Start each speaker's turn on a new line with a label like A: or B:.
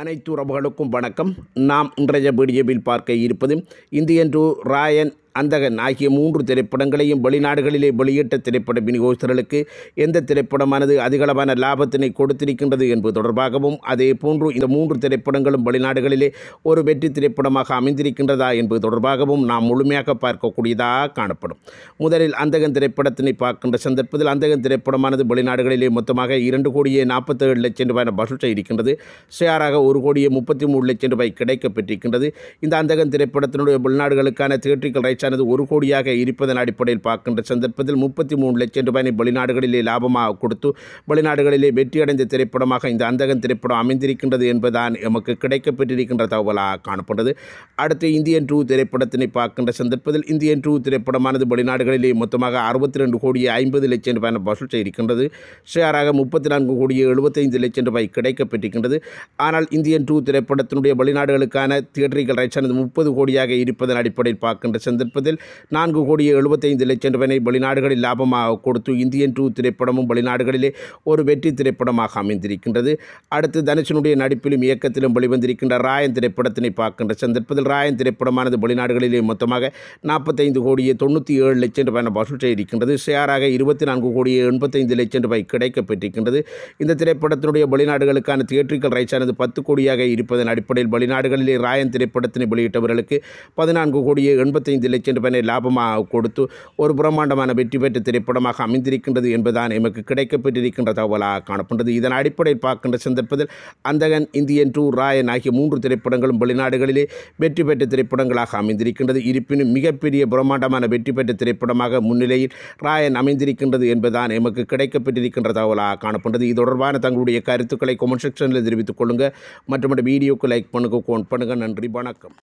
A: அனைத்து உறவுகளுக்கும் வணக்கம் நாம் இன்றைய வீடியோவில் பார்க்க இருப்பது இந்தியன் டூ ராயன் அந்தகன் ஆகிய மூன்று திரைப்படங்களையும் வெளிநாடுகளிலே வெளியிட்ட திரைப்பட விநியோகஸ்தர்களுக்கு எந்த திரைப்படமானது அதிகளவான லாபத்தினை கொடுத்திருக்கின்றது என்பது தொடர்பாகவும் அதே போன்று இந்த மூன்று திரைப்படங்களும் வெளிநாடுகளிலே ஒரு வெற்றி திரைப்படமாக அமைந்திருக்கின்றதா என்பது தொடர்பாகவும் நாம் முழுமையாக பார்க்கக்கூடியதாக காணப்படும் முதலில் அந்தகன் திரைப்படத்தினை பார்க்கின்ற சந்தர்ப்பத்தில் அந்தகன் திரைப்படமானது வெளிநாடுகளிலே மொத்தமாக இரண்டு கோடியே நாற்பத்தேழு லட்சம் ரூபாய் வசூல் இருக்கின்றது ஷேராக ஒரு கோடியே முப்பத்தி மூணு லட்சம் ரூபாய் கிடைக்கப்பெற்றிருக்கின்றது இந்த அந்தகன் திரைப்படத்தினுடைய வெளிநாடுகளுக்கான தியேட்டரிக்கல் ரைட்ஸ் ஆனது ஒரு கோடியாக இருப்பதன் அடிப்படையில் பார்க்கின்ற சந்தர்ப்பத்தில் முப்பத்தி மூணு லட்சம் ரூபாயினை வெளிநாடுகளிலே லாபமாக கொடுத்து வெளிநாடுகளிலே வெற்றியடைந்த திரைப்படமாக இந்த அந்தகன் திரைப்படம் அமைந்திருக்கின்றது என்பதுதான் எமக்கு கிடைக்கப்பெற்றிருக்கின்ற தகவலாக காணப்பட்டது அடுத்து இந்தியன் டூ திரைப்படத்தினை பார்க்கின்ற சந்தர்ப்பத்தில் இந்தியன் டூ திரைப்படமானது வெளிநாடுகளிலே மொத்தமாக அறுபத்தி ரெண்டு கோடியே ஐம்பது லட்சம் ரூபாய் வசூல் செய்திருக்கின்றது ஷேராக முப்பத்தி நான்கு கோடியே எழுபத்தைந்து லட்சம் ரூபாய் கிடைக்கப்பட்டிருக்கின்றது ஆனால் இந்தியன் டூ திரைப்படத்தினுடைய வெளிநாடுகளுக்கான தியேட்டரிகள் ரைட்ஸ் ஆனது முப்பது கோடியாக இருப்பதன் அடிப்படையில் பார்க்கின்ற சந்தர்ப்பம் தயாரிப்பதில் நான்கு கோடியே எழுபத்தைந்து லட்சம் ரூபாய் வெளிநாடுகளில் லாபமாக கொடுத்து இந்தியன் டூ திரைப்படமும் வெளிநாடுகளிலே ஒரு வெற்றி திரைப்படமாக அமைந்திருக்கின்றது அடுத்து தனுஷனுடைய நடிப்பிலும் இயக்கத்திலும் வெளிவந்திருக்கின்ற ராயன் திரைப்படத்தினை பார்க்கின்ற சந்தர்ப்பத்தில் ராயன் திரைப்படமானது வெளிநாடுகளிலே மொத்தமாக நாற்பத்தைந்து கோடியே தொண்ணூற்றி ஏழு லட்சம் ரூபாய் வசூல் செய்திருக்கின்றது ஷேராக இருபத்தி நான்கு கோடியே எண்பத்தைந்து லட்சம் ரூபாய் கிடைக்கப்பெற்றிருக்கின்றது இந்த திரைப்படத்தினுடைய வெளிநாடுகளுக்கான தியேட்டரிக்கல் ரைட்ஸானது பத்து கோடியாக இருப்பதன் அடிப்படையில் வெளிநாடுகளிலே ராயன் திரைப்படத்தினை வெளியிட்டவர்களுக்கு பதினான்கு கோடியே எண்பத்தைந்து லட்சம் சிறுபனை லாபமாக கொடுத்து ஒரு பிரம்மாண்டமான வெற்றி பெற்ற திரைப்படமாக அமைந்திருக்கின்றது என்பதுதான் எமக்கு கிடைக்கப்பட்டிருக்கின்ற தகவலாக காணப்படுகிறது இதன் அடிப்படையில் பார்க்கின்ற சந்தர்ப்பத்தில் அந்தகன் இந்தியன் டூ ராயன் ஆகிய மூன்று திரைப்படங்களும் வெளிநாடுகளிலே வெற்றி பெற்ற திரைப்படங்களாக அமைந்திருக்கின்றது இருப்பினும் மிகப்பெரிய பிரம்மாண்டமான வெற்றி பெற்ற திரைப்படமாக முன்னிலையில் ராயன் அமைந்திருக்கின்றது என்பதுதான் எமக்கு கிடைக்கப்பட்டிருக்கின்ற தகவலாக காணப்படுகிறது இது தொடர்பான தங்களுடைய கருத்துக்களை கொமெண்ட் செக்ஷனில் தெரிவித்துக் கொள்ளுங்கள் மற்றும் வீடியோக்கு லைக் பண்ணுங்க கோன் பண்ணுங்கள் நன்றி வணக்கம்